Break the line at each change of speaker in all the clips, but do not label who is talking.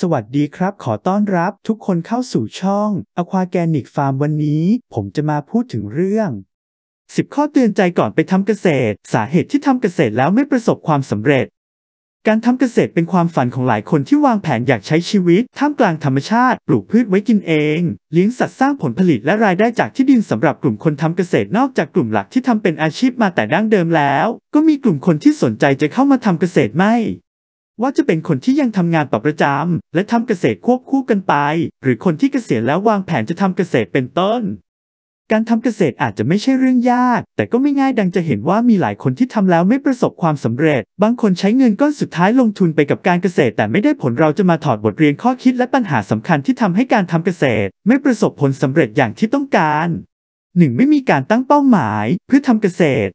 สวัสดีครับ ขอต้อนรับทุกคนเข้าสู่ช่อง Aquagenic Farm วันนี้ ผมจะมาพูดถึงเรื่อง 10 ข้อเตือนใจก่อนไปทำเกษตร สาเหตุที่ทำเกษตรแล้วไม่ประสบความสำเร็จ การทำเกษตรเป็นความฝันของหลายคนที่วางแผนอยากใช้ชีวิต ท่ามกลางธรรมชาติ ปลูกพืชไว้กินเอง เลี้ยงสัตว์สร้างผลผลิตและรายได้จากที่ดินสำหรับกลุ่มคนทำเกษตรนอกจากกลุ่มหลักที่ทำเป็นอาชีพมาแต่ดั้งเดิมแล้ว ก็มีกลุ่มคนที่สนใจจะเข้ามาทำเกษตรไม่ว่าจะเป็นคนที่ยังทำงานต่อประจำ และทำเกษตรควบคู่กันไป หรือคนที่เกษียณแล้ววางแผนจะทำเกษตรเป็นต้น การทำเกษตรอาจจะไม่ใช่เรื่องยาก แต่ก็ไม่ง่ายดังจะเห็นว่ามีหลายคนที่ทำแล้วไม่ประสบความสำเร็จ บางคนใช้เงินก้อนสุดท้ายลงทุนไปกับการเกษตร แต่ไม่ได้ผลเราจะมาถอดบทเรียนข้อคิด และปัญหาสำคัญที่ทำให้การทำเกษตร ไม่ประสบผลสำเร็จอย่างที่ต้องการ 1. ไม่มีการตั้งเป้าหมายเพื่อทำเกษตร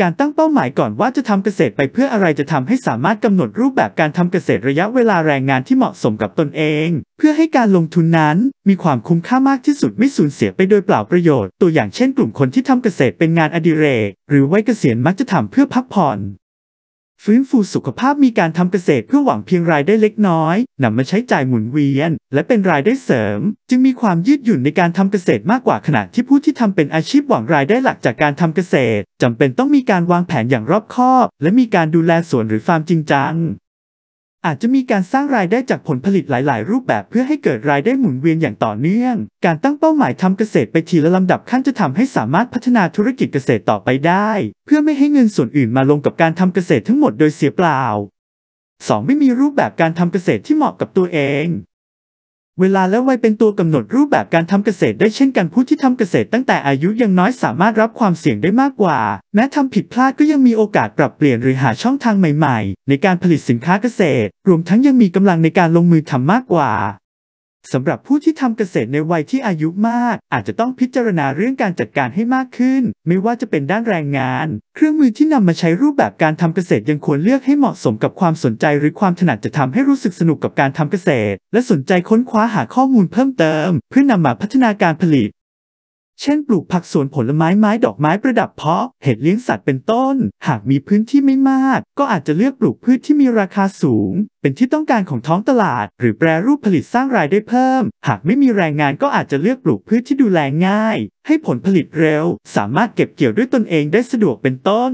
การตั้งเป้าหมายก่อนว่าจะทำเกษตรไปเพื่ออะไรจะทำให้สามารถกำหนดรูปแบบการทำเกษตรระยะเวลาแรงงานที่เหมาะสมกับตนเอง เพื่อให้การลงทุนนั้นมีความคุ้มค่ามากที่สุดไม่สูญเสียไปโดยเปล่าประโยชน์ ตัวอย่างเช่นกลุ่มคนที่ทำเกษตรเป็นงานอดิเรก หรือไว้เกษียณมักจะทำเพื่อพักผ่อนฟื้นฟูสุขภาพมีการทำเกษตรเพื่อหวังเพียงรายได้เล็กน้อยนำมาใช้จ่ายหมุนเวียน และเป็นรายได้เสริม จึงมีความยืดหยุ่นในการทำเกษตรมากกว่า ขณะที่ผู้ที่ทำเป็นอาชีพหวังรายได้หลักจากการทำเกษตรจำเป็นต้องมีการวางแผนอย่างรอบคอบ และมีการดูแลสวนหรือฟาร์มจริงจังอาจจะมีการสร้างรายได้จากผลผลิตหลาย ๆ รูปแบบเพื่อให้เกิดรายได้หมุนเวียนอย่างต่อเนื่อง การตั้งเป้าหมายทำเกษตรไปทีละลำดับขั้นจะทำให้สามารถพัฒนาธุรกิจเกษตรต่อไปได้ เพื่อไม่ให้เงินส่วนอื่นมาลงกับการทำเกษตรทั้งหมดโดยเสียเปล่า 2. ไม่มีรูปแบบการทำเกษตรที่เหมาะกับตัวเองเวลาและวัยเป็นตัวกำหนดรูปแบบการทำเกษตรได้เช่นกันผู้ที่ทำเกษตรตั้งแต่อายุยังน้อยสามารถรับความเสี่ยงได้มากกว่า แม้ทำผิดพลาดก็ยังมีโอกาสปรับเปลี่ยนหรือหาช่องทางใหม่ๆ ในการผลิตสินค้าเกษตร รวมทั้งยังมีกำลังในการลงมือทำมากกว่าสำหรับผู้ที่ทำเกษตรในวัยที่อายุมาก อาจจะต้องพิจารณาเรื่องการจัดการให้มากขึ้น ไม่ว่าจะเป็นด้านแรงงาน เครื่องมือที่นำมาใช้รูปแบบการทำเกษตรยังควรเลือกให้เหมาะสมกับความสนใจหรือความถนัดจะทำให้รู้สึกสนุกกับการทำเกษตร และสนใจค้นคว้าหาข้อมูลเพิ่มเติม เพื่อนำมาพัฒนาการผลิตเช่นปลูกผักสวนผลไม้ไม้ดอกไม้ประดับเพาะเห็ดเลี้ยงสัตว์เป็นต้น หากมีพื้นที่ไม่มาก ก็อาจจะเลือกปลูกพืชที่มีราคาสูง เป็นที่ต้องการของท้องตลาดหรือแปรรูปผลิตสร้างรายได้เพิ่ม หากไม่มีแรงงานก็อาจจะเลือกปลูกพืชที่ดูแลง่าย ให้ผลผลิตเร็ว สามารถเก็บเกี่ยวด้วยตนเองได้สะดวกเป็นต้น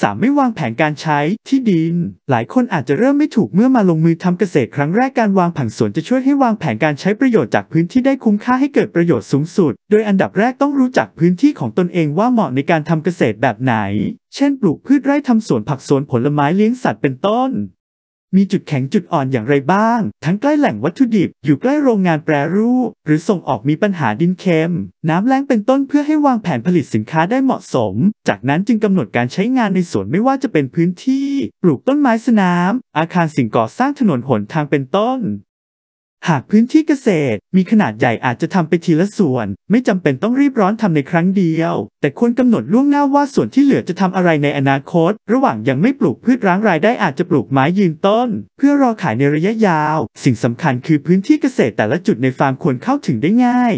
สามไม่วางแผนการใช้ที่ดินหลายคนอาจจะเริ่มไม่ถูกเมื่อมาลงมือทำเกษตรครั้งแรกการวางผังสวนจะช่วยให้วางแผนการใช้ประโยชน์จากพื้นที่ได้คุ้มค่าให้เกิดประโยชน์สูงสุด โดยอันดับแรกต้องรู้จักพื้นที่ของตนเองว่าเหมาะในการทำเกษตรแบบไหน เช่นปลูกพืชไร่ทำสวนผักสวนผลไม้เลี้ยงสัตว์เป็นต้นมีจุดแข็งจุดอ่อนอย่างไรบ้าง ทั้งใกล้แหล่งวัตถุดิบ อยู่ใกล้โรงงานแปรรูป หรือส่งออกมีปัญหาดินเค็ม น้ำแล้งเป็นต้นเพื่อให้วางแผนผลิตสินค้าได้เหมาะสม จากนั้นจึงกำหนดการใช้งานในสวนไม่ว่าจะเป็นพื้นที่ ปลูกต้นไม้สนาม อาคารสิ่งก่อสร้างถนนหนทางเป็นต้นหากพื้นที่เกษตรมีขนาดใหญ่อาจจะทำไปทีละส่วน ไม่จำเป็นต้องรีบร้อนทำในครั้งเดียว แต่ควรกำหนดล่วงหน้าว่าส่วนที่เหลือจะทำอะไรในอนาคต ระหว่างยังไม่ปลูกพืชร้างรายได้อาจจะปลูกไม้ยืนต้น เพื่อรอขายในระยะยาว สิ่งสำคัญคือพื้นที่เกษตรแต่ละจุดในฟาร์มควรเข้าถึงได้ง่าย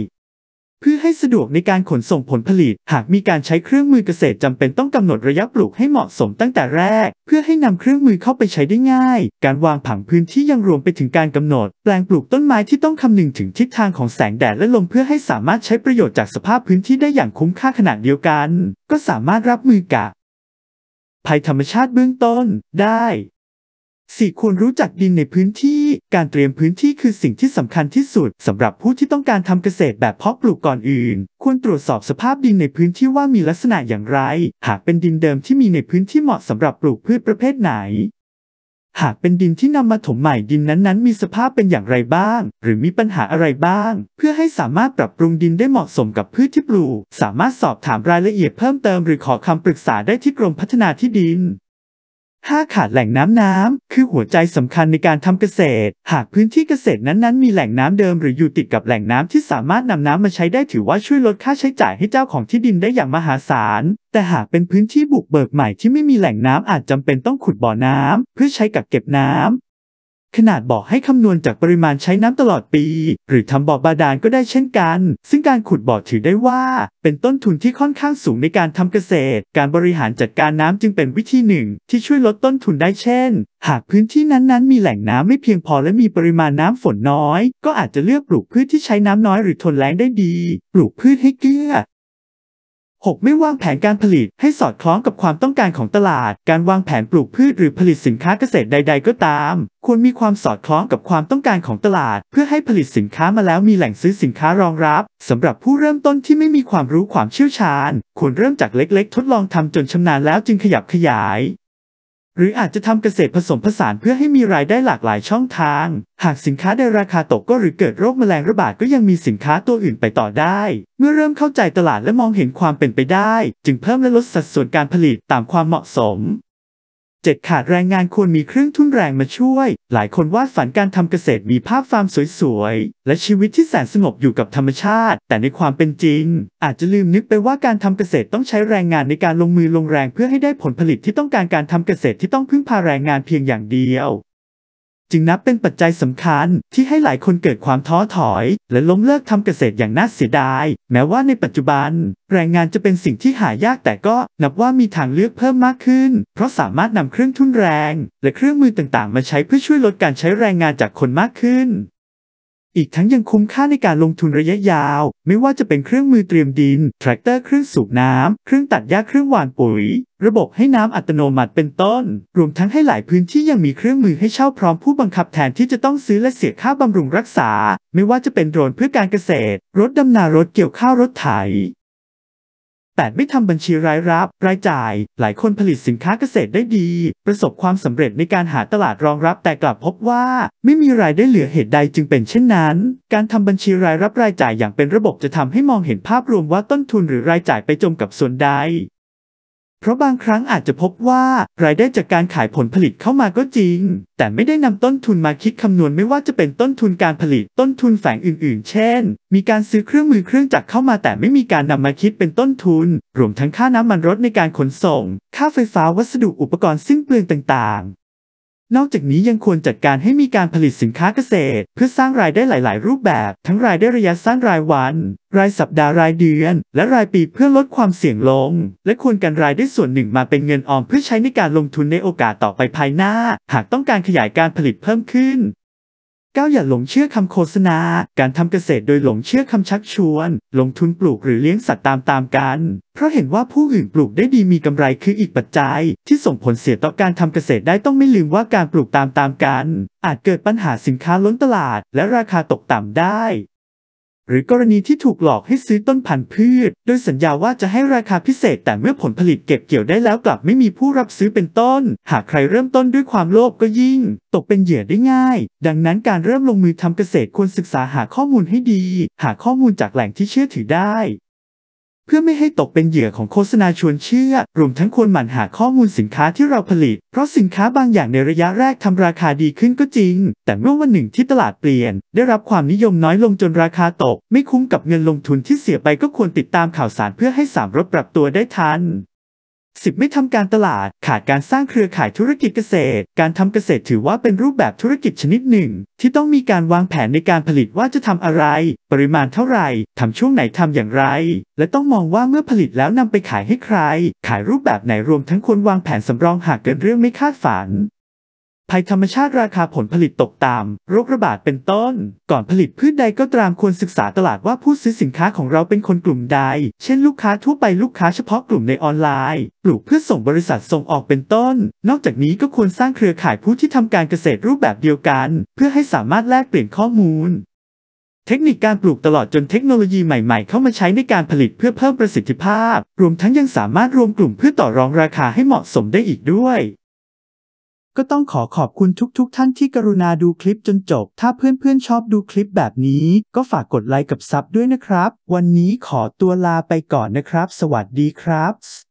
เพื่อให้สะดวกในการขนส่งผลผลิต หากมีการใช้เครื่องมือเกษตรจำเป็นต้องกำหนดระยะปลูกให้เหมาะสมตั้งแต่แรก เพื่อให้นำเครื่องมือเข้าไปใช้ได้ง่าย การวางผังพื้นที่ยังรวมไปถึงการกำหนด แปลงปลูกต้นไม้ที่ต้องคำนึงถึงทิศทางของแสงแดดและลมเพื่อให้สามารถใช้ประโยชน์จากสภาพพื้นที่ได้อย่างคุ้มค่าขนาดเดียวกัน ก็สามารถรับมือกับภัยธรรมชาติเบื้องต้นได้ส่ควรรู้จักดินในพื้นที่ การเตรียมพื้นที่คือสิ่งที่สำคัญที่สุดสำหรับผู้ที่ต้องการทำเกษตรแบบเพาะปลูกก่อนอื่นควรตรวจสอบสภาพดินในพื้นที่ว่ามีลักษณะอย่างไร หากเป็นดินเดิมที่มีในพื้นที่เหมาะสำหรับปลูกพืชประเภทไหน หากเป็นดินที่นำมาถมใหม่ดินนั้นๆมีสภาพเป็นอย่างไรบ้าง หรือมีปัญหาอะไรบ้าง เพื่อให้สามารถปรับปรุงดินได้เหมาะสมกับพืชที่ปลูก สามารถสอบถามรายละเอียดเพิ่มเติมหรือขอคำปรึกษาได้ที่กรมพัฒนาที่ดิน้าขาดแหล่งน้ำน้ำคือหัวใจสำคัญในการทำเกษตร หากพื้นที่เกษตรนั้นๆมีแหล่งน้ำเดิม หรืออยู่ติดกับแหล่งน้ำที่สามารถนำน้ำมาใช้ได้ถือว่าช่วยลดค่าใช้จ่ายให้เจ้าของที่ดินได้อย่างมหาศาล แต่หากเป็นพื้นที่บุกเบิกใหม่ที่ไม่มีแหล่งน้ำอาจจำเป็นต้องขุดบ่อน้ำเพื่อใช้กักเก็บน้ำขนาดบอกให้คำนวณจากปริมาณใช้น้ำตลอดปี หรือทำบ่อบาดาลก็ได้เช่นกัน ซึ่งการขุดบ่อถือได้ว่า เป็นต้นทุนที่ค่อนข้างสูงในการทำเกษตร การบริหารจัดการน้ำจึงเป็นวิธีหนึ่ง ที่ช่วยลดต้นทุนได้เช่น หากพื้นที่นั้นๆมีแหล่งน้ำ ไม่เพียงพอและมีปริมาณน้ำฝนน้อย ก็อาจจะเลือกปลูกพืชที่ใช้น้ำน้อยหรือทนแล้งได้ดี ปลูกพืชให้เกลือ 6. ไม่วางแผนการผลิตให้สอดคล้องกับความต้องการของตลาด การวางแผนปลูกพืชหรือผลิตสินค้าเกษตรใด ๆ ก็ตาม ควรมีความสอดคล้องกับความต้องการของตลาด เพื่อให้ผลิตสินค้ามาแล้วมีแหล่งซื้อสินค้ารองรับสำหรับผู้เริ่มต้นที่ไม่มีความรู้ความเชี่ยวชาญ ควรเริ่มจากเล็กๆ ทดลองทำจนชำนาญแล้วจึงขยับขยายหรืออาจจะทำเกษตรผสมผสานเพื่อให้มีรายได้หลากหลายช่องทาง หากสินค้าได้ราคาตกก็หรือเกิดโรคแมลงระบาดก็ยังมีสินค้าตัวอื่นไปต่อได้ เมื่อเริ่มเข้าใจตลาดและมองเห็นความเป็นไปได้ จึงเพิ่มและลดสัดส่วนการผลิตตามความเหมาะสมเจ็ดขาดแรงงานควรมีเครื่องทุนแรงมาช่วย หลายคนวาดฝันการทำเกษตรมีภาพฟาร์มสวยๆ และชีวิตที่แสนสงบอยู่กับธรรมชาติ แต่ในความเป็นจริง อาจจะลืมนึกไปว่าการทำเกษตรต้องใช้แรงงานในการลงมือลงแรงเพื่อให้ได้ผลผลิตที่ต้องการการทำเกษตรที่ต้องพึ่งพาแรงงานเพียงอย่างเดียวจึงนับเป็นปัจจัยสำคัญที่ให้หลายคนเกิดความท้อถอย และล้มเลิกทำเกษตรอย่างน่าเสียดาย แม้ว่าในปัจจุบัน แรงงานจะเป็นสิ่งที่หายากแต่ก็นับว่ามีทางเลือกเพิ่มมากขึ้น เพราะสามารถนำเครื่องทุนแรง และเครื่องมือต่างๆมาใช้เพื่อช่วยลดการใช้แรงงานจากคนมากขึ้นอีกทั้งยังคุ้มค่าในการลงทุนระยะยาว ไม่ว่าจะเป็นเครื่องมือเตรียมดิน แทรกเตอร์เครื่องสูบน้ำ เครื่องตัดหญ้า เครื่องหว่านปุ๋ย ระบบให้น้ำอัตโนมัติเป็นต้น รวมทั้งให้หลายพื้นที่ยังมีเครื่องมือให้เช่าพร้อมผู้บังคับแทนที่จะต้องซื้อและเสียค่าบำรุงรักษา ไม่ว่าจะเป็นโดรนเพื่อการเกษตร รถดำนารถเกี่ยวข้าว รถไถแต่ไม่ทำบัญชีรายรับรายจ่าย หลายคนผลิตสินค้าเกษตรได้ดี ประสบความสำเร็จในการหาตลาดรองรับแต่กลับพบว่าไม่มีรายได้เหลือเหตุใดจึงเป็นเช่นนั้น การทำบัญชีรายรับรายจ่ายอย่างเป็นระบบจะทำให้มองเห็นภาพรวมว่าต้นทุนหรือรายจ่ายไปจมกับส่วนใดเพราะบางครั้งอาจจะพบว่า รายได้จากการขายผลผลิตเข้ามาก็จริง แต่ไม่ได้นำต้นทุนมาคิดคำนวณไม่ว่าจะเป็นต้นทุนการผลิต ต้นทุนแฝงอื่น ๆ เช่น มีการซื้อเครื่องมือเครื่องจักรเข้ามาแต่ไม่มีการนำมาคิดเป็นต้นทุน รวมทั้งค่าน้ำมันรถในการขนส่ง ค่าไฟฟ้าวัสดุอุปกรณ์ซึ่งเปลืองต่าง ๆนอกจากนี้ยังควรจัดการให้มีการผลิตสินค้าเกษตรเพื่อสร้างรายได้หลายๆ รูปแบบทั้งรายได้ระยะสั้นรายวัน รายสัปดาห์รายเดือน และรายปีเพื่อลดความเสี่ยงลง และควรกันรายได้ส่วนหนึ่งมาเป็นเงินออมเพื่อใช้ในการลงทุนในโอกาสต่อไปภายหน้า หากต้องการขยายการผลิตเพิ่มขึ้นก้าอย่าหลงเชื่อคำโฆษณา การทำเกษตรโดยหลงเชื่อคำชักชวน ลงทุนปลูกหรือเลี้ยงสัตว์ตามตามกัน เพราะเห็นว่าผู้อื่นปลูกได้ดีมีกำไรคืออีกปัจจัยที่ส่งผลเสียต่อการทำเกษตรได้ต้องไม่ลืมว่าการปลูกตามตามกัน อาจเกิดปัญหาสินค้าล้นตลาดและราคาตกต่ำได้หรือกรณีที่ถูกหลอกให้ซื้อต้นพันธุ์พืช โดยสัญญาว่าจะให้ราคาพิเศษแต่เมื่อผลผลิตเก็บเกี่ยวได้แล้วกลับไม่มีผู้รับซื้อเป็นต้น หากใครเริ่มต้นด้วยความโลภก็ยิ่งตกเป็นเหยื่อได้ง่าย ดังนั้นการเริ่มลงมือทำเกษตรควรศึกษาหาข้อมูลให้ดี หาข้อมูลจากแหล่งที่เชื่อถือได้เพื่อไม่ให้ตกเป็นเหยื่อของโฆษณาชวนเชื่อ รวมทั้งควรหมั่นหาข้อมูลสินค้าที่เราผลิต เพราะสินค้าบางอย่างในระยะแรกทำราคาดีขึ้นก็จริง แต่เมื่อวันหนึ่งที่ตลาดเปลี่ยน ได้รับความนิยมน้อยลงจนราคาตก ไม่คุ้มกับเงินลงทุนที่เสียไปก็ควรติดตามข่าวสารเพื่อให้สามารถปรับตัวได้ทัน10ไม่ทำการตลาด ขาดการสร้างเครือข่ายธุรกิจเกษตร การทำเกษตรถือว่าเป็นรูปแบบธุรกิจชนิดหนึ่ง ที่ต้องมีการวางแผนในการผลิตว่าจะทำอะไร ปริมาณเท่าไหร่ทำช่วงไหนทำอย่างไร และต้องมองว่าเมื่อผลิตแล้วนำไปขายให้ใคร ขายรูปแบบไหน รวมทั้งควรวางแผนสำรองหากเกิดเรื่องไม่คาดฝันภัยธรรมชาติราคาผลผลิตตกตามโรคระบาดเป็นต้น ก่อนผลิตพืชใดก็ตามควรศึกษาตลาดว่าผู้ซื้อสินค้าของเราเป็นคนกลุ่มใด เช่นลูกค้าทั่วไปลูกค้าเฉพาะกลุ่มในออนไลน์ ปลูกเพื่อส่งบริษัทส่งออกเป็นต้น นอกจากนี้ก็ควรสร้างเครือข่ายผู้ที่ทำการเกษตรรูปแบบเดียวกัน เพื่อให้สามารถแลกเปลี่ยนข้อมูล เทคนิคการปลูกตลอดจนเทคโนโลยีใหม่ๆเข้ามาใช้ในการผลิตเพื่อเพิ่มประสิทธิภาพ รวมทั้งยังสามารถรวมกลุ่มเพื่อต่อรองราคาให้เหมาะสมได้อีกด้วยก็ต้องขอขอบคุณทุกๆทท่านที่กรุณาดูคลิปจนจบ ถ้าเพื่อนๆชอบดูคลิปแบบนี้ ก็ฝากกดไลค์กับซับด้วยนะครับ วันนี้ขอตัวลาไปก่อนนะครับ สวัสดีครับ